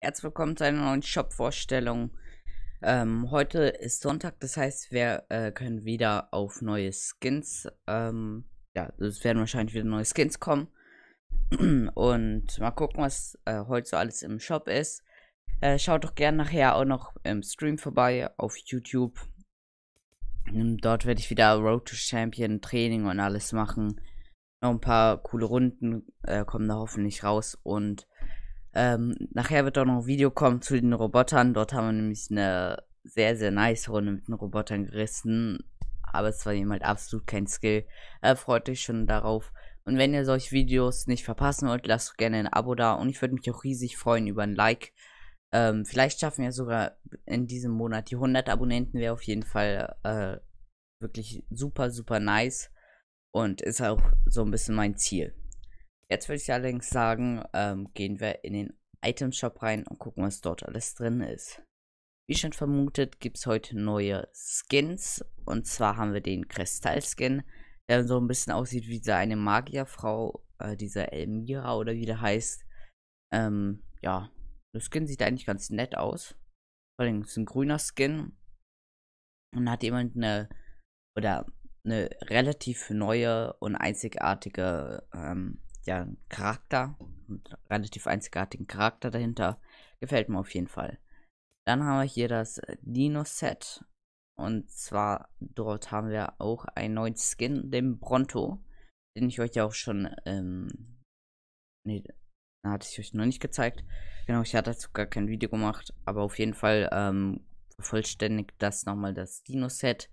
Herzlich willkommen zu einer neuen Shop-Vorstellung. Ähm, heute ist Sonntag, das heißt, wir äh, können wieder auf neue Skins. Ähm, ja, es werden wahrscheinlich wieder neue Skins kommen. Und mal gucken, was äh, heute so alles im Shop ist. Äh, schaut doch gerne nachher auch noch im Stream vorbei auf YouTube. Dort werde ich wieder Road to Champion Training und alles machen. Noch ein paar coole Runden äh, kommen da hoffentlich raus und ähm, nachher wird auch noch ein Video kommen zu den Robotern. Dort haben wir nämlich eine sehr, sehr nice Runde mit den Robotern gerissen. Aber es war jemand halt absolut kein Skill. Äh, freut euch schon darauf. Und wenn ihr solche Videos nicht verpassen wollt, lasst gerne ein Abo da. Und ich würde mich auch riesig freuen über ein Like. Ähm, vielleicht schaffen wir sogar in diesem Monat die 100 Abonnenten. Wäre auf jeden Fall äh, wirklich super, super nice. Und ist auch so ein bisschen mein Ziel. Jetzt würde ich allerdings sagen, ähm, gehen wir in den Item Shop rein und gucken, was dort alles drin ist. Wie schon vermutet, gibt es heute neue Skins. Und zwar haben wir den Kristallskin, der so ein bisschen aussieht wie diese eine Magierfrau, äh, diese Elmira oder wie der heißt. Ähm, ja, der Skin sieht eigentlich ganz nett aus. Vor allem ist ein grüner Skin. Und hat jemand eine, oder eine relativ neue und einzigartige ähm, ja einen Charakter, einen relativ einzigartigen Charakter dahinter. Gefällt mir auf jeden Fall. Dann haben wir hier das Dino-Set. Und zwar dort haben wir auch einen neuen Skin, den Bronto. Den ich euch ja auch schon, ähm, nee, da hatte ich euch noch nicht gezeigt. Genau, ich hatte dazu gar kein Video gemacht. Aber auf jeden Fall, ähm, vollständig das nochmal das Dino-Set.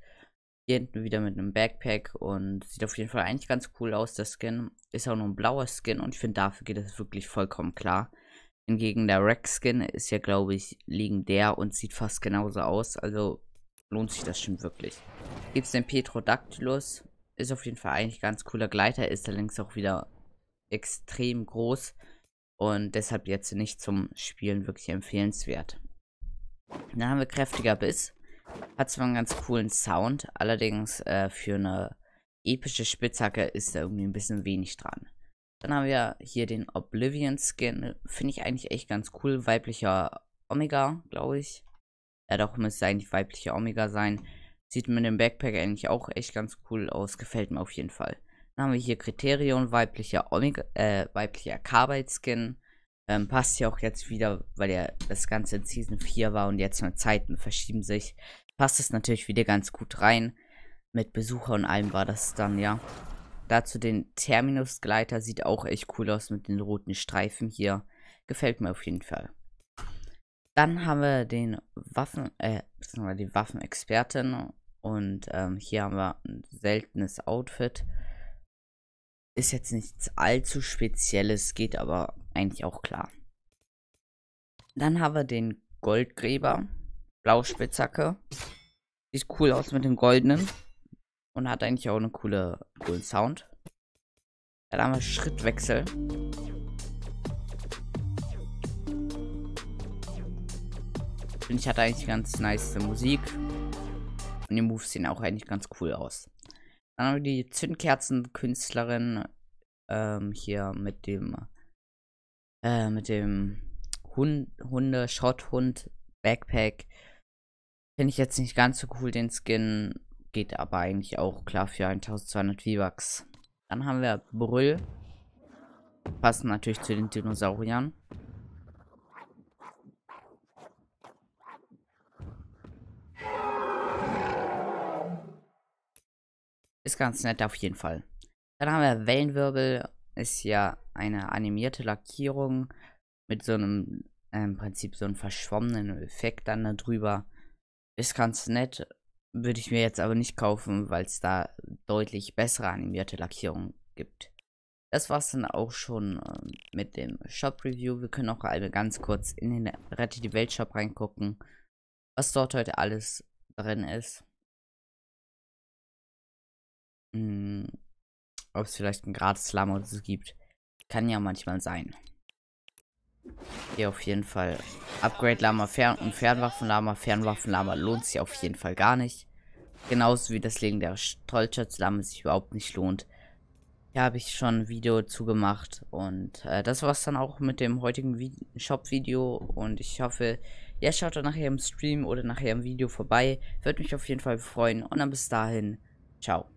Hier hinten wieder mit einem Backpack und sieht auf jeden Fall eigentlich ganz cool aus, der Skin. Ist auch nur ein blauer Skin und ich finde, dafür geht es wirklich vollkommen klar. Hingegen der Rack-Skin ist ja, glaube ich, legendär und sieht fast genauso aus. Also lohnt sich das schon wirklich. Gibt es den Petrodactylus. Ist auf jeden Fall eigentlich ganz cooler Gleiter. Ist allerdings auch wieder extrem groß. Und deshalb jetzt nicht zum Spielen wirklich empfehlenswert. Dann haben wir kräftiger Biss. Hat zwar einen ganz coolen Sound, allerdings äh, für eine epische Spitzhacke ist da irgendwie ein bisschen wenig dran. Dann haben wir hier den Oblivion Skin. Finde ich eigentlich echt ganz cool. Weiblicher Omega, glaube ich. Ja, doch müsste eigentlich weiblicher Omega sein. Sieht mit dem Backpack eigentlich auch echt ganz cool aus. Gefällt mir auf jeden Fall. Dann haben wir hier Kriterion, weiblicher Omega, äh, weiblicher Carbide Skin. Ähm, passt ja auch jetzt wieder, weil ja das Ganze in Season 4 war und jetzt nur Zeiten verschieben sich. Passt es natürlich wieder ganz gut rein. Mit Besucher und allem war das dann, ja. Dazu den Terminus-Gleiter sieht auch echt cool aus mit den roten Streifen hier. Gefällt mir auf jeden Fall. Dann haben wir den Waffen, äh, die Waffenexpertin. Und ähm, hier haben wir ein seltenes Outfit. Ist jetzt nichts allzu Spezielles, geht aber eigentlich auch klar. Dann haben wir den Goldgräber. Blauspitzhacke. Sieht cool aus mit dem goldenen. Und hat eigentlich auch einen coole, coolen Sound. Dann haben wir Schrittwechsel. Finde ich hat eigentlich ganz nice Musik. Und die Moves sehen auch eigentlich ganz cool aus. Dann haben wir die Zündkerzenkünstlerin ähm, hier mit dem äh, mit dem Hund, Hunde, Schotthund, Backpack. Finde ich jetzt nicht ganz so cool, den Skin. Geht aber eigentlich auch klar für 1200 V-Bucks. Dann haben wir Brüll. Passt natürlich zu den Dinosauriern. Ist ganz nett auf jeden Fall. Dann haben wir Wellenwirbel ist ja eine animierte Lackierung mit so einem äh, im Prinzip so einem verschwommenen Effekt dann da drüber. Ist ganz nett, würde ich mir jetzt aber nicht kaufen, weil es da deutlich bessere animierte Lackierungen gibt. Das war es dann auch schon äh, mit dem Shop-Review. Wir können auch einmal ganz kurz in den Rette die Welt-Shop reingucken, was dort heute alles drin ist. Hm ob es vielleicht ein gratis Lama oder so gibt. Kann ja manchmal sein. Hier auf jeden Fall. Upgrade Lama Fern und Fernwaffen Lama. Fernwaffen Lama lohnt sich auf jeden Fall gar nicht. Genauso wie das der Tollschatz Lama sich überhaupt nicht lohnt. Hier habe ich schon ein Video zugemacht. Und äh, das es dann auch mit dem heutigen Shop-Video. Und ich hoffe, ihr schaut dann nachher im Stream oder nachher im Video vorbei. Würde mich auf jeden Fall freuen. Und dann bis dahin. Ciao.